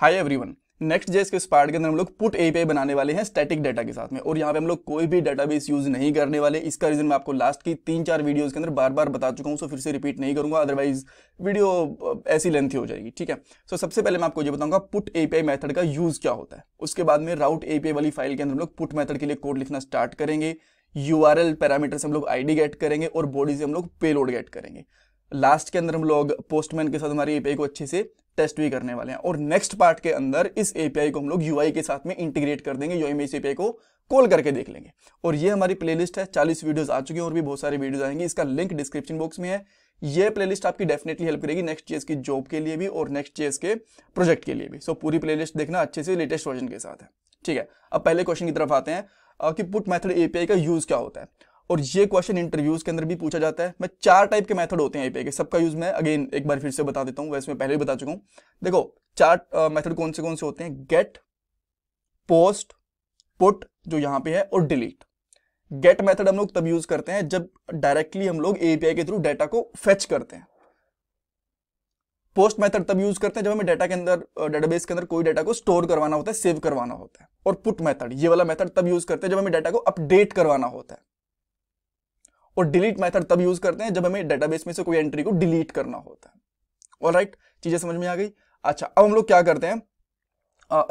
hi everyone next जेस के इस पार्ट के अंदर हम लोग पुट एपीआई बनाने वाले हैं स्टैटिक डाटा के साथ में और यहाँ पे हम लोग कोई भी डाटाबेस यूज नहीं करने वाले इसका रीजन मैं आपको लास्ट की तीन चार वीडियोस के अंदर बार बार बता चुका हूँ सो फिर से रिपीट नहीं करूंगा अदरवाइज वीडियो ऐसी लेंथी हो जाएगी ठीक है सो so, सबसे पहले मैं आपको ये बताऊंगा पुट एपीआई मैथड का यूज क्या होता है उसके बाद में राउट एपीआई वाली फाइल के अंदर हम लोग पुट मैथड के लिए कोड लिखना स्टार्ट करेंगे यू आर एल पैरामीटर से हम लोग आई डी गेट करेंगे और बॉडी से हम लोग पेलोड गेट करेंगे लास्ट के अंदर हम लोग पोस्टमैन के साथ हमारी एपीआई को अच्छे से टेस्ट भी करने वाले हैं और नेक्स्ट पार्ट के अंदर इस एपीआई को हम लोग यूआई के साथ में इंटीग्रेट कर देंगे यूआई में इस एपीआई को कॉल करके देख लेंगे और ये हमारी प्लेलिस्ट है चालीस वीडियोस आ चुकी हैं और भी बहुत सारी वीडियोस आएंगे इसका लिंक डिस्क्रिप्शन बॉक्स में है ये प्लेलिस्ट आपकी डेफिनेटली हेल्प करेगी नेक्स्ट चेस की जॉब के लिए भी और नेक्स्ट चेस के प्रोजेक्ट के लिए भी सो so, पूरी प्लेलिस्ट देखना अच्छे से लेटेस्ट वर्जन के साथ है ठीक है अब पहले क्वेश्चन की तरफ आते हैं कि पुट मेथड एपीआई का यूज क्या होता है और ये क्वेश्चन इंटरव्यूज के अंदर भी पूछा जाता है मैं चार टाइप के मेथड होते हैं आईपीए के सबका यूज मैं अगेन एक बार फिर से बता देता हूं वैसे मैं पहले भी बता चुका हूँ देखो चार मेथड uh, कौन से कौन से होते हैं गेट पोस्ट पुट जो यहां पे है और डिलीट गेट मेथड हम लोग तब यूज करते हैं जब डायरेक्टली हम लोग एपीआई के थ्रू डाटा को फेच करते हैं पोस्ट मेथड तब यूज करते हैं जब हमें डाटा के अंदर डेटाबेस के अंदर कोई डाटा को स्टोर करवाना होता है सेव करवाना होता है और पुट मेथड ये वाला मेथड तब यूज करते हैं जब हमें डाटा को अपडेट करवाना होता है और डिलीट मैथड तब यूज करते हैं जब हमें डेटाबेस में से कोई एंट्री को डिलीट करना होता है और राइट चीजें समझ में आ गई अच्छा अब हम लोग क्या करते हैं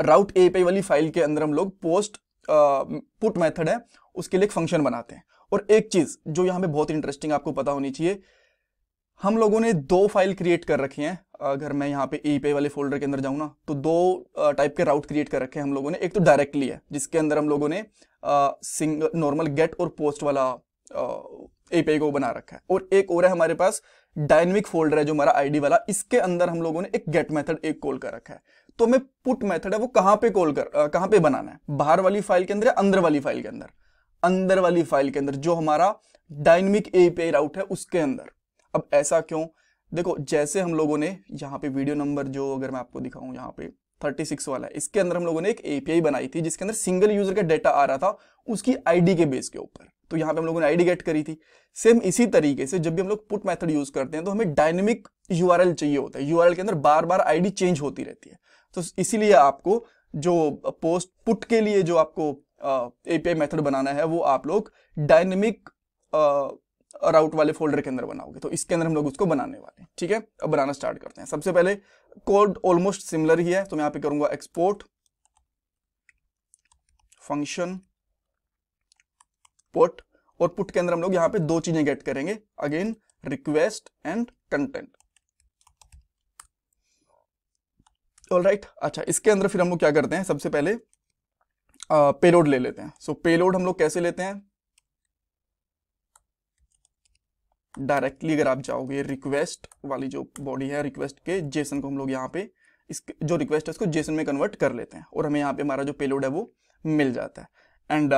राउट ए पे वाली फाइल के अंदर हम लोग पोस्ट पुट मैथड है उसके लिए एक फंक्शन बनाते हैं और एक चीज जो यहां पर बहुत इंटरेस्टिंग आपको पता होनी चाहिए हम लोगों ने दो फाइल क्रिएट कर रखी हैं अगर मैं यहाँ पे ई पे वाले फोल्डर के अंदर जाऊँ ना तो दो टाइप के राउट क्रिएट कर रखे हैं हम लोगों ने एक तो डायरेक्टली है जिसके अंदर हम लोगों ने सिंगल नॉर्मल गेट और पोस्ट वाला एपीआई को बना रखा है और एक और है हमारे पास डायनेमिक फोल्डर है जो हमारा आईडी वाला इसके अंदर हम लोगों ने एक गेट मेथड एक कॉल कर रखा है तो हमें पुट मेथड है वो कहां पे कॉल कर कहां पे बनाना है बाहर वाली फाइल के अंदर या अंदर वाली फाइल के अंदर अंदर वाली फाइल के अंदर जो हमारा डायनेमिक एपीआई राउट है उसके अंदर अब ऐसा क्यों देखो जैसे हम लोगों ने यहाँ पे वीडियो नंबर जो अगर मैं आपको दिखाऊं यहाँ पे 36 वाला है इसके अंदर हम लोगों ने एक एपीआई बनाई थी जिसके अंदर सिंगल यूजर का डेटा आ रहा था उसकी आईडी के बेस के ऊपर तो यहाँ पे हम लोगों ने आईडी गेट करी थी सेम इसी तरीके से जब भी हम लोग पुट मेथड यूज करते हैं तो हमें डायनेमिक यूआरएल चाहिए होता है यूआरएल के अंदर बार बार आईडी चेंज होती रहती है तो इसीलिए आपको जो पोस्ट पुट के लिए जो आपको एपीआई मेथड बनाना है वो आप लोग डायनेमिक राउट वाले फोल्डर के अंदर बनाओगे तो इसके अंदर हम लोग उसको बनाने वाले हैं ठीक है अब बनाना स्टार्ट करते हैं सबसे पहले कोड ऑलमोस्ट सिमिलर ही है तो मैं यहाँ पे करूंगा एक्सपोर्ट फंक्शन पुट और पुट के अंदर हम लोग यहां पे दो चीजें गेट करेंगे again request and content all right अच्छा इसके अंदर फिर हम लोग क्या करते हैं सबसे पहले पेलोड ले लेते हैं सो so, पेलोड हम लोग कैसे लेते हैं डायरेक्टली अगर आप जाओगे रिक्वेस्ट वाली जो बॉडी है रिक्वेस्ट के जेसन को हम लोग यहाँ पे इस जो रिक्वेस्ट है उसको जेसन में कन्वर्ट कर लेते हैं और हमें यहाँ पे हमारा जो पेलोड है वो मिल जाता है एंड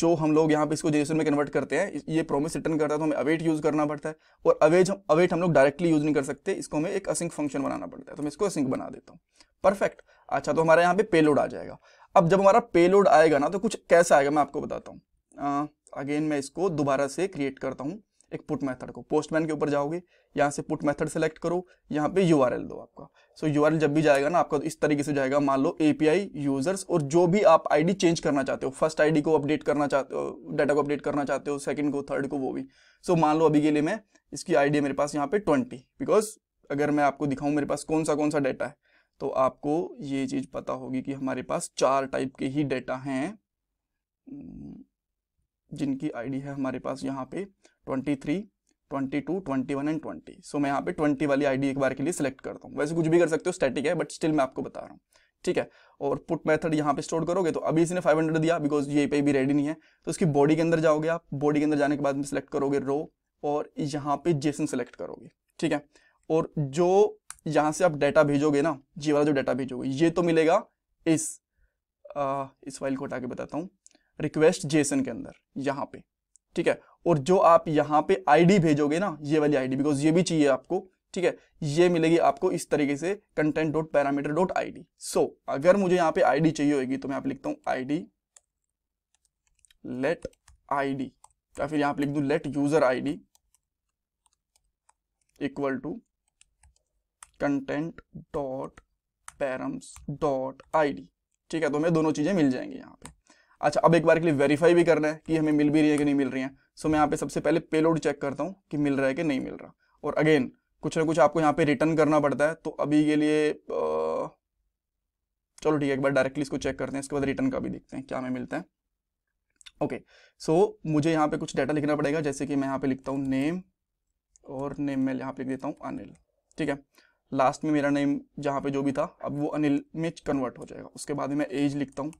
जो हम लोग यहाँ पे इसको जेसन में कन्वर्ट करते हैं ये प्रोमिस रिटर्न करता है तो हमें अवेट यूज करना पड़ता है और अवेज अवेट हम लोग डायरेक्टली यूज नहीं कर सकते इसको हमें एक असिंक फंक्शन बनाना पड़ता है तो मैं इसको असिंक बना देता हूँ परफेक्ट अच्छा तो हमारा यहाँ पे पेलोड आ जाएगा अब जब हमारा पेलोड आएगा ना तो कुछ कैसा आएगा मैं आपको बताता हूँ अगेन मैं इसको दोबारा से क्रिएट करता हूँ एक पुट मेथड को पोस्टमैन के ऊपर जाओगे यहाँ से पुट मेथड सेलेक्ट करो यहाँ पे यू दो आपका सो so, यू जब भी जाएगा ना आपका तो इस तरीके से जाएगा मान लो एपीआई यूजर्स और जो भी आप आईडी चेंज करना चाहते हो फर्स्ट आईडी को अपडेट करना चाहते हो डाटा को अपडेट करना चाहते हो सेकंड को थर्ड को वो भी सो so, मान लो अभी के लिए मैं इसकी आई मेरे पास यहाँ पे ट्वेंटी बिकॉज अगर मैं आपको दिखाऊँ मेरे पास कौन सा कौन सा डाटा है तो आपको ये चीज़ पता होगी कि हमारे पास चार टाइप के ही डाटा हैं hmm, जिनकी आईडी है हमारे पास यहाँ पे 23, 22, 21 एंड 20 सो so, मैं यहाँ पे 20 वाली आईडी एक बार के लिए सिलेक्ट करता हूँ वैसे कुछ भी कर सकते हो स्टैटिक है बट स्टिल मैं आपको बता रहा हूँ ठीक है और पुट मेथड यहाँ पे स्टोर करोगे तो अभी इसने 500 दिया बिकॉज ये पे भी रेडी नहीं है तो उसकी बॉडी के अंदर जाओगे आप बॉडी के अंदर जाने के बाद में सिलेक्ट करोगे रो और यहाँ पे जेसन सेलेक्ट करोगे ठीक है और जो यहाँ से आप डाटा भेजोगे ना ये वाला जो डाटा भेजोगे ये तो मिलेगा इस आ, इस फाइल को हटा के बताता हूँ रिक्वेस्ट जेसन के अंदर यहाँ पे ठीक है और जो आप यहाँ पे आईडी भेजोगे ना ये वाली आईडी बिकॉज ये भी चाहिए आपको ठीक है ये मिलेगी आपको इस तरीके से content dot parameter dot I D so अगर मुझे यहाँ पे आईडी चाहिए होगी तो मैं आप लिखता हूँ I D let I D या फिर यहाँ पे लिख दू let user I D equal to content dot params dot I D ठीक है तो हमें दोनों चीजें मिल जाएंगी यहाँ पे अच्छा अब एक बार के लिए वेरीफाई भी करना है कि हमें मिल भी रही है कि नहीं मिल रही है सो मैं यहाँ पे सबसे पहले पेलोड चेक करता हूँ कि मिल रहा है कि नहीं मिल रहा और अगेन कुछ ना कुछ आपको यहाँ पे रिटर्न करना पड़ता है तो अभी के लिए आ, चलो ठीक है एक बार डायरेक्टली इसको चेक करते हैं इसके बाद रिटर्न का भी देखते हैं क्या हमें मिलता है ओके सो मुझे यहाँ पे कुछ डाटा लिखना पड़ेगा जैसे कि मैं यहाँ पे लिखता हूँ नेम और नेम मैं यहाँ पे लिख देता हूँ अनिल ठीक है लास्ट में मेरा नेम जहाँ पे जो भी था अब वो अनिल में कन्वर्ट हो जाएगा उसके बाद मैं एज लिखता हूँ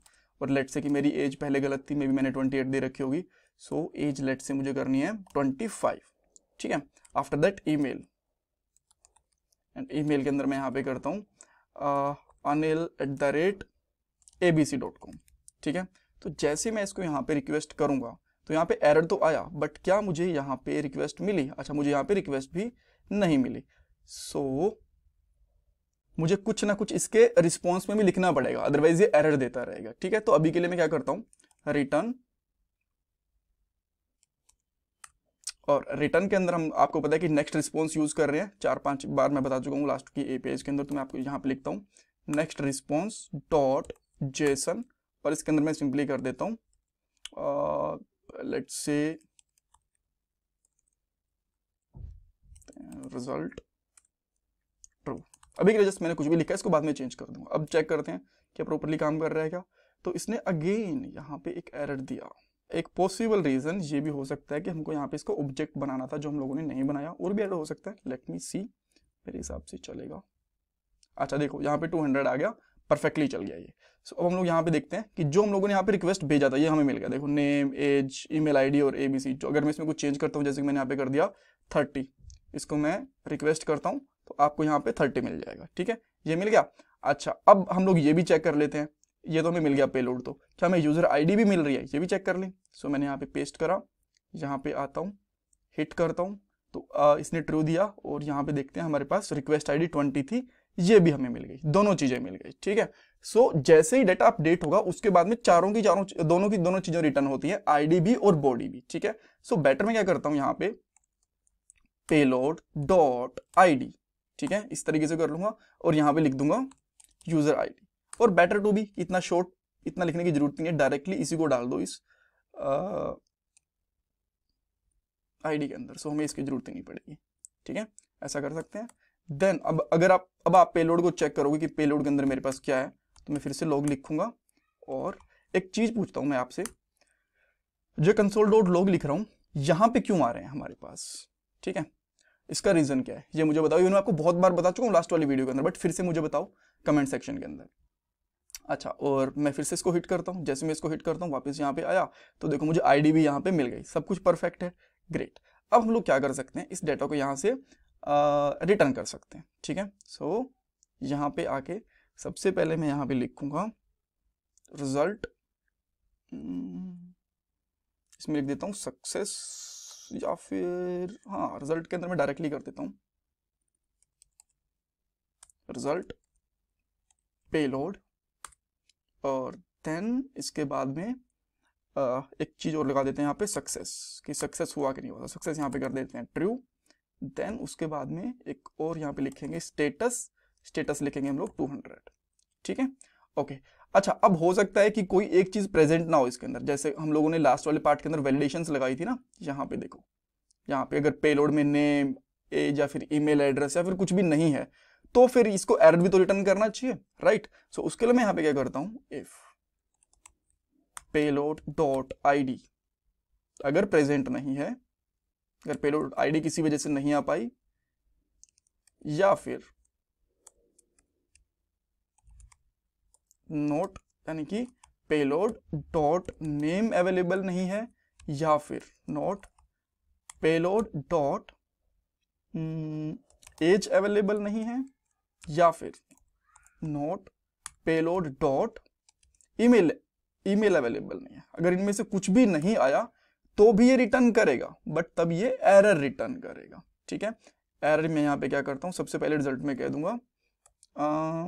और लेट से कि मेरी एज पहले गलत थी मे भी मैंने ट्वेंटी एट दे रखी होगी सो एज लेट से मुझे करनी है ट्वेंटी फाइव ठीक है after that email and email के अंदर मैं यहाँ पे करता हूँ Anil at the rate A B C dot com ठीक है तो जैसे मैं इसको यहाँ पे रिक्वेस्ट करूँगा तो यहाँ पे एरर तो आया बट क्या मुझे यहाँ पे रिक्वेस्ट मिली अच्छा मुझे यहाँ पे रिक्वेस्ट भी नहीं मिली सो so, मुझे कुछ ना कुछ इसके रिस्पॉन्स में भी लिखना पड़ेगा अदरवाइज ये एरर देता रहेगा ठीक है तो अभी के लिए मैं क्या करता हूं रिटर्न और रिटर्न के अंदर हम आपको पता है कि नेक्स्ट रिस्पॉन्स यूज कर रहे हैं चार पांच बार मैं बता चुका हूँ लास्ट की ए पेज के अंदर तो मैं आपको यहां पर लिखता हूं नेक्स्ट रिस्पॉन्स डॉट जेसन और इसके अंदर मैं सिंपली कर देता हूं लेट्स से रिजल्ट अभी के लिए जस्ट मैंने कुछ भी लिखा है इसको बाद में चेंज कर दूंगा अब चेक करते हैं क्या प्रॉपरली काम कर रहा है क्या तो इसने अगेन यहाँ पे एक एरर दिया एक पॉसिबल रीजन ये भी हो सकता है कि हमको यहाँ पे इसको ऑब्जेक्ट बनाना था जो हम लोगों ने नहीं बनाया और भी एड हो सकता है लेट मी सी मेरे हिसाब से चलेगा अच्छा देखो यहाँ पे 200 आ गया परफेक्टली चल गया ये सो अब हम लोग यहाँ पे देखते हैं कि जो हम लोगों ने यहाँ पे रिक्वेस्ट भेजा था ये हमें मिल गया देखो नेम एज ई मेल और ए सी जो अगर मैं इसमें कुछ चेंज करता हूँ जैसे कि मैंने यहाँ पे कर दिया थर्टी इसको मैं रिक्वेस्ट करता हूँ तो आपको यहाँ पे थर्टी मिल जाएगा ठीक है ये मिल गया अच्छा अब हम लोग ये भी चेक कर लेते हैं ये तो हमें मिल गया पेलोड तो क्या हमें यूज़र आईडी भी मिल रही है ये भी चेक कर लें सो मैंने यहाँ पे पेस्ट करा यहाँ पे आता हूँ हिट करता हूँ तो आ, इसने ट्रू दिया और यहाँ पे देखते हैं हमारे पास रिक्वेस्ट आईडी 20 थी ये भी हमें मिल गई दोनों चीज़ें मिल गई ठीक है सो so, जैसे ही डाटा अपडेट होगा उसके बाद में चारों की चारों दोनों की दोनों चीज़ें रिटर्न होती है आईडी भी और बॉडी भी ठीक है सो so, बेटर में क्या करता हूँ यहाँ पे पेलोड डॉट आई ठीक है इस तरीके से कर लूंगा और यहाँ पे लिख दूंगा यूजर आईडी और बेटर टू भी इतना शॉर्ट इतना लिखने की जरूरत नहीं है डायरेक्टली इसी को डाल दो इस आईडी के अंदर सो हमें इसकी जरूरत नहीं पड़ेगी ठीक है ऐसा कर सकते हैं देन अब अगर आप अब आप पेलोड को चेक करोगे कि पेलोड के अंदर मेरे पास क्या है तो मैं फिर से लॉग लिखूंगा और एक चीज पूछता हूं मैं आपसे जो कंसोल डॉट लॉग लिख रहा हूं यहां पे क्यों आ रहे हैं हमारे पास ठीक है इसका रीजन क्या है ये मुझे बताओ ये मैं आपको बहुत बार बता चुका हूँ लास्ट वाली वीडियो के अंदर बट फिर से मुझे बताओ कमेंट सेक्शन के अंदर अच्छा और मैं फिर से इसको हिट करता हूँ जैसे मैं इसको हिट करता हूँ वापस यहाँ पे आया तो देखो मुझे आई डी भी यहाँ पे मिल गई सब कुछ परफेक्ट है ग्रेट अब हम लोग क्या कर सकते हैं इस डेटा को यहाँ से रिटर्न कर सकते हैं ठीक है सो so, यहाँ पे आके सबसे पहले मैं यहाँ पे लिखूंगा रिजल्ट हम्म, इसमें लिख देता हूँ सक्सेस या फिर हाँ रिजल्ट के अंदर मैं डायरेक्टली कर देता हूँ रिजल्ट पेलोड और देन इसके बाद में एक चीज़ और लगा देते हैं यहाँ पे सक्सेस कि सक्सेस हुआ कि नहीं हुआ सक्सेस तो यहाँ पे कर देते हैं ट्रू देन उसके बाद में एक और यहाँ पे लिखेंगे स्टेटस स्टेटस लिखेंगे हम लोग 200 ठीक है ओके अच्छा अब हो सकता है कि कोई एक चीज प्रेजेंट ना हो इसके अंदर जैसे हम लोगों ने लास्ट वाले पार्ट के अंदर वैलिडेशन लगाई थी ना यहाँ पे देखो यहाँ पे अगर पेलोड में नेम एज या फिर ईमेल एड्रेस या फिर कुछ भी नहीं है तो फिर इसको एरर भी तो रिटर्न करना चाहिए राइट सो so, उसके लिए मैं यहाँ पे क्या करता हूँ इफ पेलोड डॉट आई अगर प्रेजेंट नहीं है अगर पेलोड डी किसी वजह से नहीं आ पाई या फिर नोट यानी कि पेलोड डॉट नेम अवेलेबल नहीं है या फिर not payload dot age available नहीं है या फिर not payload dot email email available नहीं है अगर इनमें से कुछ भी नहीं आया तो भी ये रिटर्न करेगा बट तब ये एरर रिटर्न करेगा ठीक है एरर मैं यहाँ पे क्या करता हूँ सबसे पहले रिजल्ट में कह दूंगा आ,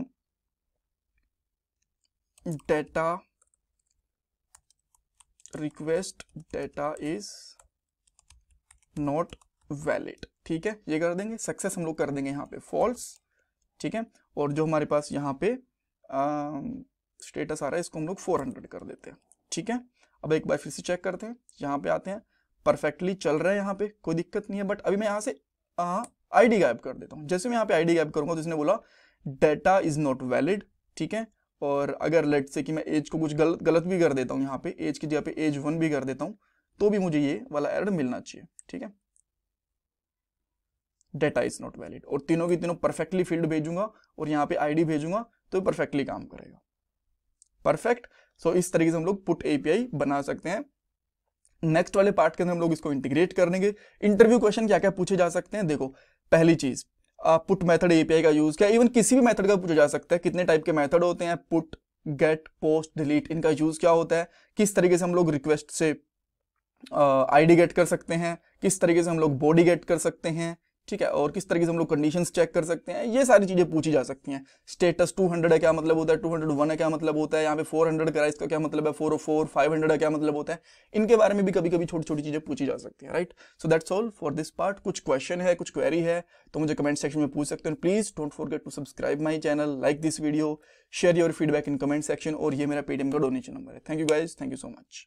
data request data is not valid ठीक है ये कर देंगे सक्सेस हम लोग कर देंगे यहाँ पे फॉल्स ठीक है और जो हमारे पास यहाँ पे स्टेटस आ रहा है इसको हम लोग 400 कर देते हैं ठीक है अब एक बार फिर से चेक करते हैं यहाँ पे आते हैं परफेक्टली चल रहा है यहाँ पे कोई दिक्कत नहीं है बट अभी मैं यहाँ से आई हाँ, डी गायब कर देता हूँ जैसे मैं यहाँ पे आईडी गायब करूंगा तो इसने बोला डेटा इज नॉट वैलिड ठीक है और अगर लेट से कि मैं एज को कुछ गलत गलत भी कर देता हूँ यहाँ पे एज की जगह पे एज वन भी कर देता हूँ तो भी मुझे ये वाला एरर मिलना चाहिए ठीक है डेटा इज नॉट वैलिड और तीनों की तीनों परफेक्टली फील्ड भेजूंगा और यहाँ पे आईडी भेजूंगा तो परफेक्टली काम करेगा परफेक्ट सो so, इस तरीके से हम लोग पुट एपीआई बना सकते हैं नेक्स्ट वाले पार्ट के अंदर हम लोग इसको इंटीग्रेट करेंगे इंटरव्यू क्वेश्चन क्या क्या पूछे जा सकते हैं देखो पहली चीज पुट मेथड एपीआई का यूज़ किया इवन किसी भी मेथड का पूछा जा सकता है कितने टाइप के मेथड होते हैं पुट गेट पोस्ट डिलीट इनका यूज़ क्या होता है किस तरीके से हम लोग रिक्वेस्ट से आईडी uh, गेट कर सकते हैं किस तरीके से हम लोग बॉडी गेट कर सकते हैं ठीक है और किस तरीके से हम लोग कंडीशंस चेक कर सकते हैं ये सारी चीज़ें पूछी जा सकती हैं स्टेटस 200 है क्या मतलब होता है 201 है क्या मतलब होता है यहाँ पे 400 करा इसका क्या मतलब है 404 500 है क्या मतलब होता है इनके बारे में भी कभी कभी छोटी छोटी चीज़ें पूछी जा सकती हैं right so that's all for this part कुछ क्वेश्चन है कुछ क्वेरी है तो मुझे कमेंट सेक्शन में पूछ सकते हैं please don't forget to subscribe my channel like this video share your feedback in comment section और ये मेरा पेटीएम का डोनेशन नंबर है thank you guys thank you so much